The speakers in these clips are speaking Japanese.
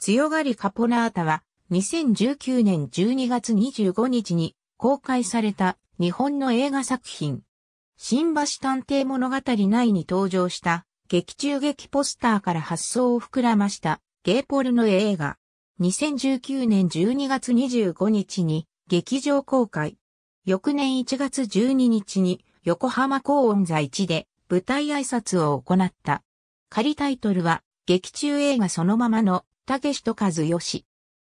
強がりカポナータは2019年12月25日に公開された日本の映画作品。新橋探偵物語内に登場した劇中劇ポスターから発想を膨らましたゲイポルの映画。2019年12月25日に劇場公開。翌年1月12日に横浜高音座1で舞台挨拶を行った。仮タイトルは劇中映画そのままの武史と和義。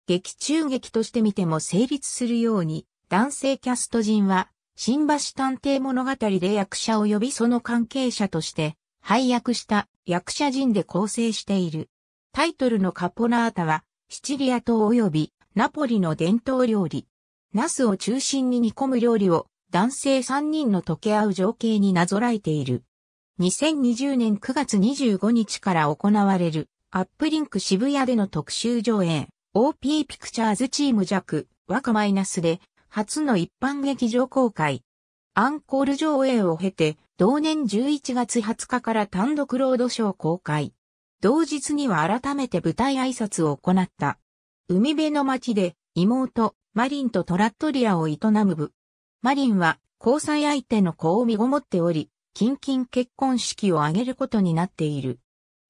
劇中劇として見ても成立するように、男性キャスト陣は、新橋探偵物語で役者及びその関係者として、配役した役者陣で構成している。タイトルのカポナータは、シチリア島及びナポリの伝統料理。ナスを中心に煮込む料理を男性3人の溶け合う情景になぞらえている。2020年9月25日から行われるアップリンク渋谷での特集上映、OP ピクチャーズチーム弱、若マイナスで、初の一般劇場公開。アンコール上映を経て、同年11月20日から単独ロードショー公開。同日には改めて舞台挨拶を行った。海辺の町で妹、マリンとトラットリアを営む部。マリンは交際相手の子を身ごもっており、近々結婚式を挙げることになっている。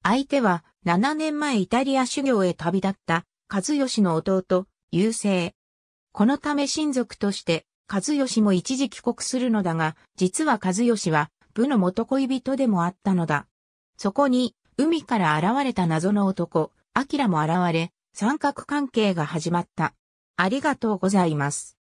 相手は7年前イタリア修行へ旅立った、和義の弟、優勢。このため親族として、和義も一時帰国するのだが、実は和義は、部の元恋人でもあったのだ。そこに、海から現れた謎の男、明も現れ、三角関係が始まった。ありがとうございます。